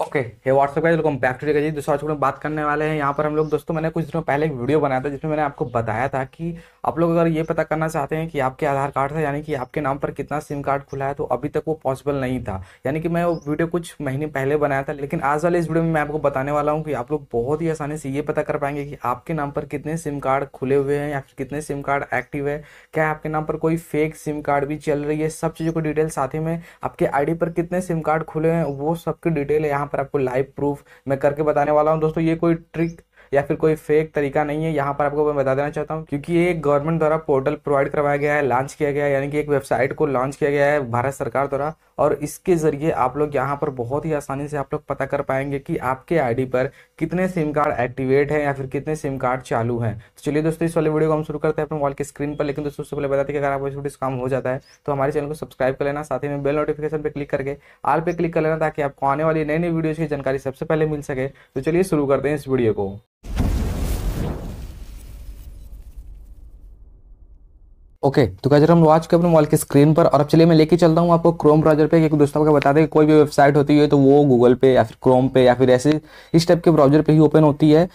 okay hey WhatsApp का welcome back today जी दूसरा छोड़ बात करने वाले हैं यहाँ पर हम लोग दोस्तों मैंने कुछ दिनों पहले एक वीडियो बनाया था जिसमें मैंने आपको बताया था कि आप लोग अगर ये पता करना चाहते हैं कि आपके आधार कार्ड से यानी कि आपके नाम पर कितना सिम कार्ड खुला है तो अभी तक वो पॉसिबल नहीं था यानी कि मैं वो वीडियो कुछ महीने पहले बनाया था लेकिन आज वाले इस वीडियो में मैं आपको बताने वाला हूँ कि आप लोग बहुत ही आसानी से ये पता कर पाएंगे कि आपके नाम पर कितने सिम कार्ड खुले हुए हैं या कितने सिम कार्ड एक्टिव है क्या आपके नाम पर कोई फेक सिम कार्ड भी चल रही है सब चीज़ों की डिटेल साथ ही में आपके आई पर कितने सिम कार्ड खुले हैं वो सबकी डिटेल यहाँ पर आपको लाइव प्रूफ मैं करके बताने वाला हूँ दोस्तों ये कोई ट्रिक या फिर कोई फेक तरीका नहीं है यहाँ पर आपको मैं बता देना चाहता हूँ क्योंकि ये गवर्नमेंट द्वारा पोर्टल प्रोवाइड करवाया गया है लॉन्च किया गया है यानी कि एक वेबसाइट को लॉन्च किया गया है भारत सरकार द्वारा और इसके ज़रिए आप लोग यहाँ पर बहुत ही आसानी से आप लोग पता कर पाएंगे कि आपके आईडी पर कितने सिम कार्ड एक्टिवेट हैं या फिर कितने सिम कार्ड चालू हैं तो चलिए दोस्तों इस वाले वीडियो को हम शुरू करते हैं अपने मोबाइल की स्क्रीन पर लेकिन दोस्तों उससे पहले बताते हैं कि अगर आप वीडियो काम हो जाता है तो हमारे चैनल को सब्सक्राइब कर लेना साथ ही में बेल नोटिफिकेशन पर क्लिक करके आल पे क्लिक कर लेना ताकि आपको आने वाली नई नई वीडियोज़ की जानकारी सबसे पहले मिल सके तो चलिए शुरू करते हैं इस वीडियो को ओके okay, तो गाजर हम वॉच के अपने मोबाइल की स्क्रीन पर और अब चलिए मैं लेके चलता हूँ आपको क्रोम ब्राउजर पे क्योंकि दोस्तों आपको बता दें कोई भी वेबसाइट होती है तो वो गूगल पे या फिर क्रोम पे या फिर ऐसे इस टाइप के ब्राउजर पे ही ओपन होती है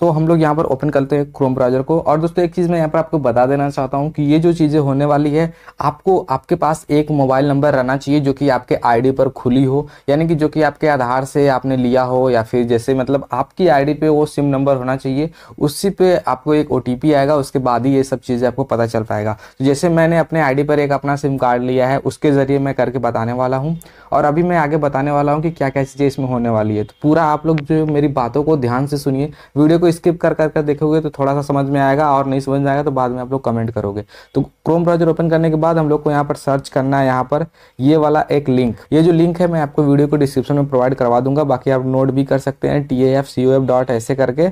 तो हम लोग यहाँ पर ओपन करते हैं क्रोम ब्राउजर को और दोस्तों एक चीज़ मैं यहाँ पर आपको बता देना चाहता हूँ कि ये जो चीज़ें होने वाली है आपको आपके पास एक मोबाइल नंबर रहना चाहिए जो कि आपके आईडी पर खुली हो यानी कि जो कि आपके आधार से आपने लिया हो या फिर जैसे मतलब आपकी आईडी पे वो सिम नंबर होना चाहिए उसी पे आपको एक ओ आएगा उसके बाद ही ये सब चीज़ें आपको पता चल पाएगा तो जैसे मैंने अपने आई पर एक अपना सिम कार्ड लिया है उसके ज़रिए मैं करके बताने वाला हूँ और अभी मैं आगे बताने वाला हूँ कि क्या क्या चीज़ें इसमें होने वाली है तो पूरा आप लोग जो मेरी बातों को ध्यान से सुनिए वीडियो को स्किप कर कर कर देखोगे तो थोड़ा सा समझ में आएगा और नहीं समझ में आएगा तो बाद में आप लोग कमेंट करोगे तो क्रोम ब्राउजर ओपन करने के बाद हम लोग को यहाँ पर सर्च करना है यहाँ पर ये वाला एक लिंक ये जो लिंक है मैं आपको वीडियो को डिस्क्रिप्शन में प्रोवाइड करवा दूंगा बाकी आप नोट भी कर सकते हैं T F C O F dot ऐसे करके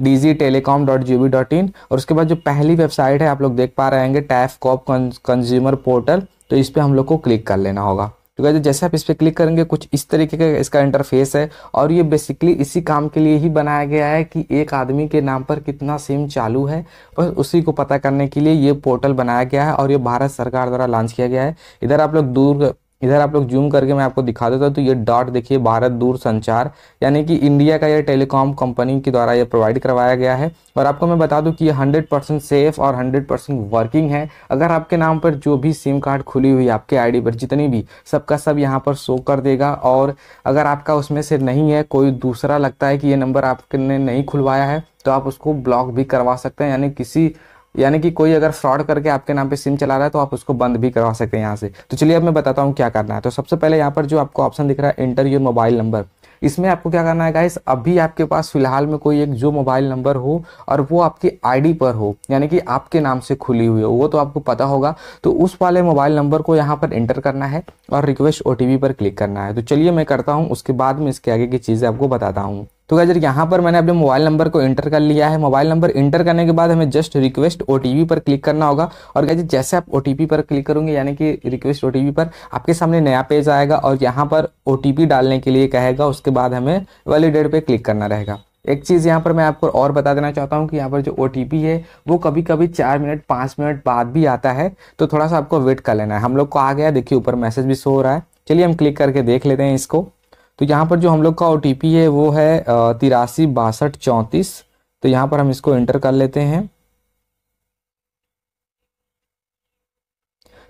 D G telecom dot G B dot in और उसके बाद जो पहली वेबसाइट है आप लोग देख पा रहे हैं टैफ कॉप कंज्यूमर पोर्टल तो इस पर हम लोग को क्लिक कर लेना होगा तो जैसे आप इस पर क्लिक करेंगे कुछ इस तरीके का इसका इंटरफेस है और ये बेसिकली इसी काम के लिए ही बनाया गया है कि एक आदमी के नाम पर कितना सिम चालू है बस उसी को पता करने के लिए ये पोर्टल बनाया गया है और ये भारत सरकार द्वारा लॉन्च किया गया है इधर आप लोग दूर इधर आप लोग जूम करके मैं आपको दिखा देता हूँ तो ये डॉट देखिए भारत दूर संचार यानी कि इंडिया का ये टेलीकॉम कंपनी के द्वारा ये प्रोवाइड करवाया गया है और आपको मैं बता दूं कि ये 100 परसेंट सेफ और 100 परसेंट वर्किंग है अगर आपके नाम पर जो भी सिम कार्ड खुली हुई आपके आईडी पर जितनी भी सबका सब यहाँ पर शो कर देगा और अगर आपका उसमें से नहीं है कोई दूसरा लगता है कि ये नंबर आपने नहीं खुलवाया है तो आप उसको ब्लॉक भी करवा सकते हैं यानी किसी यानी कि कोई अगर फ्रॉड करके आपके नाम पे सिम चला रहा है तो आप उसको बंद भी करवा सकते हैं यहाँ से तो चलिए अब मैं बताता हूँ क्या करना है तो सबसे पहले यहाँ पर जो आपको ऑप्शन दिख रहा है इंटर योर मोबाइल नंबर इसमें आपको क्या करना है गाइस अभी आपके पास फिलहाल में कोई एक जो मोबाइल नंबर हो और वो आपकी आईडी पर हो यानी कि आपके नाम से खुली हुई हो वो तो आपको पता होगा तो उस वाले मोबाइल नंबर को यहाँ पर एंटर करना है और रिक्वेस्ट ओटीपी पर क्लिक करना है तो चलिए मैं करता हूँ उसके बाद में इसके आगे की चीज़ें आपको बताता हूँ तो गाइजर यहाँ पर मैंने अपने मोबाइल नंबर को इंटर कर लिया है मोबाइल नंबर इंटर करने के बाद हमें जस्ट रिक्वेस्ट ओ पर क्लिक करना होगा और गाइजर जैसे आप ओ पर क्लिक करूंगे यानी कि रिक्वेस्ट ओ पर आपके सामने नया पेज आएगा और यहाँ पर ओ डालने के लिए कहेगा उसके बाद हमें वैलिडेट पर क्लिक करना रहेगा एक चीज़ यहाँ पर मैं आपको और बता देना चाहता हूँ कि यहाँ पर जो ओ है वो कभी कभी चार मिनट पाँच मिनट बाद भी आता है तो थोड़ा सा आपको वेट कर लेना है हम लोग को आ गया देखिए ऊपर मैसेज भी शो हो रहा है चलिए हम क्लिक करके देख लेते हैं इसको तो यहाँ पर जो हम लोग का ओ है वो है तिरासी बासठ चौंतीस तो यहाँ पर हम इसको एंटर कर लेते हैं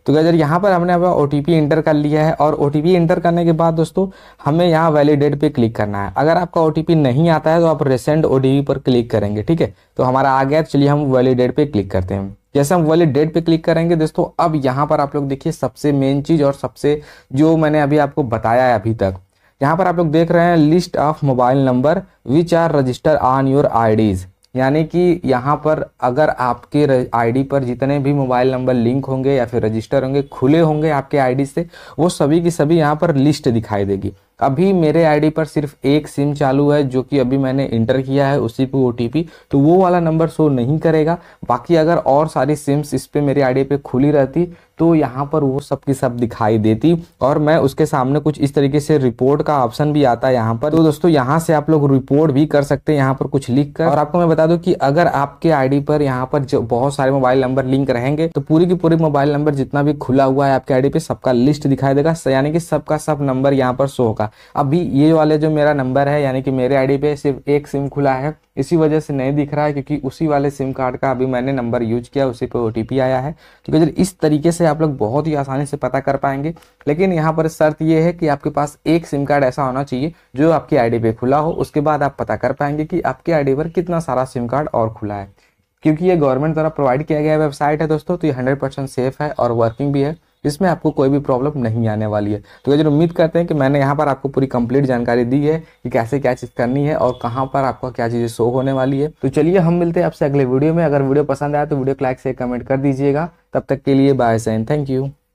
तो गजर यहाँ पर हमने अब ओ इंटर कर लिया है और ओ इंटर करने के बाद दोस्तों हमें यहाँ वैलिडेट पे क्लिक करना है अगर आपका ओ नहीं आता है तो आप रिसेंट ओ पर क्लिक करेंगे ठीक है तो हमारा आ गया चलिए हम वैलिडेट पे क्लिक करते हैं जैसे हम वैलिडेट डेट पे क्लिक करेंगे दोस्तों अब यहाँ पर आप लोग देखिए सबसे मेन चीज़ और सबसे जो मैंने अभी आपको बताया है अभी तक यहाँ पर आप लोग देख रहे हैं list of mobile number which are register on your IDs यानी कि यहाँ पर अगर आपके आईडी पर जितने भी मोबाइल नंबर लिंक होंगे या फिर रजिस्टर होंगे खुले होंगे आपके आईडी से वो सभी की सभी यहाँ पर लिस्ट दिखाई देगी अभी मेरे आईडी पर सिर्फ एक सिम चालू है जो कि अभी मैंने इंटर किया है उसी पे ओ तो वो वाला नंबर शो नहीं करेगा बाकी अगर और सारी सिम्स इस पर मेरे आईडी पे खुली रहती तो यहाँ पर वो सब की सब दिखाई देती और मैं उसके सामने कुछ इस तरीके से रिपोर्ट का ऑप्शन भी आता है यहाँ पर तो दोस्तों यहाँ से आप लोग रिपोर्ट भी कर सकते हैं यहाँ पर कुछ लिख कर और आपको मैं बता दू की अगर आपके आईडी पर यहाँ पर बहुत सारे मोबाइल नंबर लिंक रहेंगे तो पूरी की पूरी मोबाइल नंबर जितना भी खुला हुआ है आपके आईडी पे सबका लिस्ट दिखाई देगा यानी कि सबका सब नंबर यहाँ पर शो होगा अभी ये वाले जो मेरा नंबर है यानी कि मेरे आईडी पे सिर्फ एक सिम खुला है इसी वजह से नहीं दिख रहा है क्योंकि उसी वाले सिम कार्ड का अभी मैंने नंबर यूज किया उसी पर ओ आया है तो गजर इस तरीके से आप लोग बहुत ही आसानी से पता कर पाएंगे लेकिन यहाँ पर शर्त यह है कि आपके पास एक सिम कार्ड ऐसा होना चाहिए जो आपकी आईडी पे खुला हो उसके बाद आप पता कर पाएंगे कि आपके आईडी पर कितना सारा सिम कार्ड और खुला है क्योंकि ये गवर्नमेंट द्वारा प्रोवाइड किया गया वेबसाइट है दोस्तों तो ये हंड्रेड परसेंट सेफ है और वर्किंग भी है इसमें आपको कोई भी प्रॉब्लम नहीं आने वाली है तो गजर उम्मीद करते हैं कि मैंने यहाँ पर आपको पूरी कंप्लीट जानकारी दी है कि कैसे क्या चीज़ करनी है और कहाँ पर आपको क्या चीज़ें शो होने वाली है तो चलिए हम मिलते हैं आपसे अगले वीडियो में अगर वीडियो पसंद आया तो वीडियो को लाइक से कमेंट कर दीजिएगा तब तक के लिए बाय सैन थैंक यू